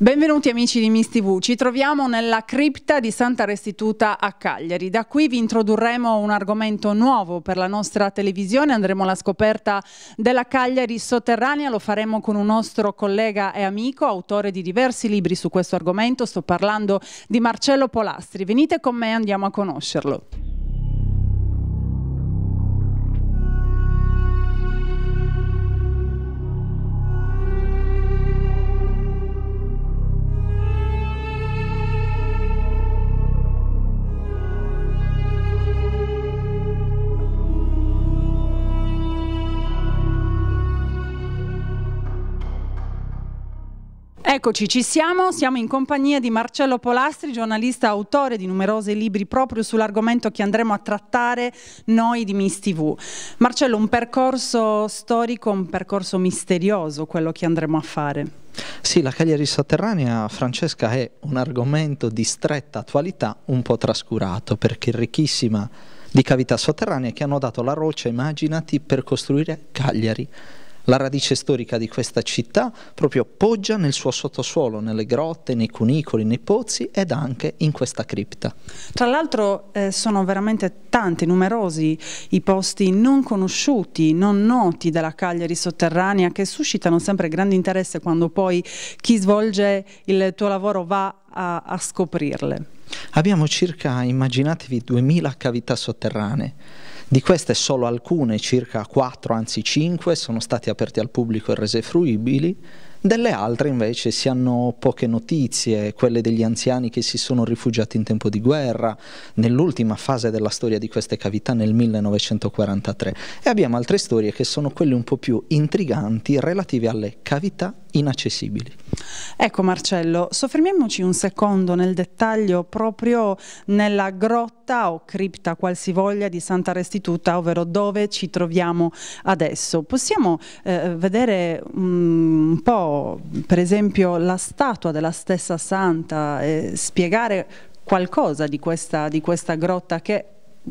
Benvenuti amici di Miss TV, ci troviamo nella cripta di Santa Restituta a Cagliari. Da qui vi introdurremo un argomento nuovo per la nostra televisione, andremo alla scoperta della Cagliari sotterranea, lo faremo con un nostro collega e amico, autore di diversi libri su questo argomento, sto parlando di Marcello Polastri. Venite con me e andiamo a conoscerlo. Eccoci, ci siamo, siamo in compagnia di Marcello Polastri, giornalista autore di numerosi libri proprio sull'argomento che andremo a trattare noi di Miss TV. Marcello, un percorso storico, un percorso misterioso quello che andremo a fare. Sì, la Cagliari sotterranea, Francesca, è un argomento di stretta attualità un po' trascurato perché ricchissima di cavità sotterranee che hanno dato la roccia, immaginati, per costruire Cagliari la radice storica di questa città proprio poggia nel suo sottosuolo, nelle grotte, nei cunicoli, nei pozzi ed anche in questa cripta. Tra l'altro eh, sono veramente tanti, numerosi i posti non conosciuti, non noti della Cagliari sotterranea che suscitano sempre grande interesse quando poi chi svolge il tuo lavoro va a, a scoprirle. Abbiamo circa, immaginatevi, 2000 cavità sotterranee di queste solo alcune, circa 4 anzi 5, sono state aperte al pubblico e rese fruibili delle altre invece si hanno poche notizie, quelle degli anziani che si sono rifugiati in tempo di guerra, nell'ultima fase della storia di queste cavità nel 1943 e abbiamo altre storie che sono quelle un po' più intriganti relative alle cavità inaccessibili. Ecco Marcello, soffermiamoci un secondo nel dettaglio proprio nella grotta o cripta qualsivoglia di Santa Restituta, ovvero dove ci troviamo adesso. Possiamo eh, vedere mm, un po' per esempio la statua della stessa santa, eh, spiegare qualcosa di questa, di questa grotta che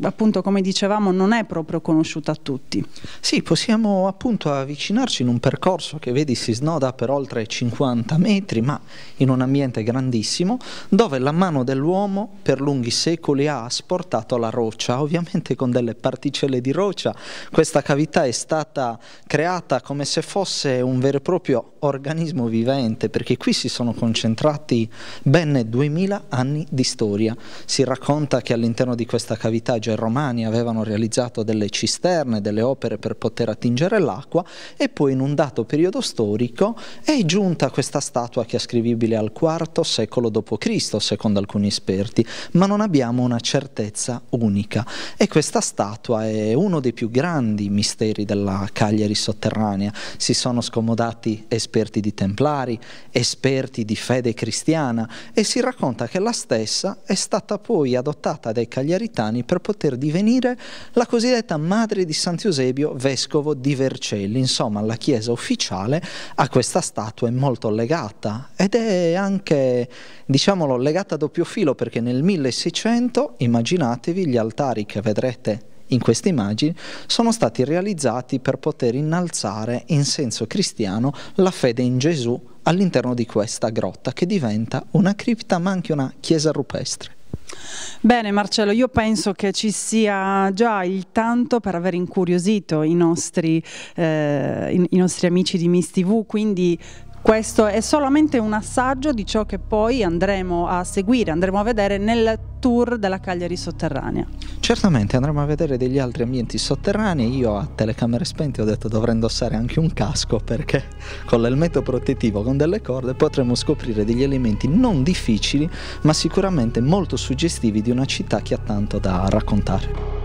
appunto come dicevamo non è proprio conosciuta a tutti. Sì, possiamo appunto avvicinarci in un percorso che vedi si snoda per oltre 50 metri ma in un ambiente grandissimo dove la mano dell'uomo per lunghi secoli ha asportato la roccia, ovviamente con delle particelle di roccia, questa cavità è stata creata come se fosse un vero e proprio organismo vivente perché qui si sono concentrati ben 2000 anni di storia, si racconta che all'interno di questa cavità Perugia e Romani avevano realizzato delle cisterne, delle opere per poter attingere l'acqua e poi in un dato periodo storico è giunta questa statua che è ascrivibile al IV secolo d.C., secondo alcuni esperti, ma non abbiamo una certezza unica e questa statua è uno dei più grandi misteri della Cagliari sotterranea. Si sono scomodati esperti di templari, esperti di fede cristiana e si racconta che la stessa è stata poi adottata dai cagliaritani per poter divenire la cosiddetta madre di Sant'Eusebio, vescovo di Vercelli. Insomma, la chiesa ufficiale a questa statua è molto legata ed è anche, diciamolo, legata a doppio filo perché nel 1600, immaginatevi, gli altari che vedrete in queste immagini sono stati realizzati per poter innalzare in senso cristiano la fede in Gesù all'interno di questa grotta che diventa una cripta ma anche una chiesa rupestre. Bene Marcello, io penso che ci sia già il tanto per aver incuriosito i nostri, eh, i, i nostri amici di Miss TV, quindi questo è solamente un assaggio di ciò che poi andremo a seguire, andremo a vedere nel tour della Cagliari sotterranea. Certamente andremo a vedere degli altri ambienti sotterranei, io a telecamere spente ho detto dovrei indossare anche un casco perché con l'elmetto protettivo, con delle corde potremo scoprire degli elementi non difficili ma sicuramente molto suggestivi di una città che ha tanto da raccontare.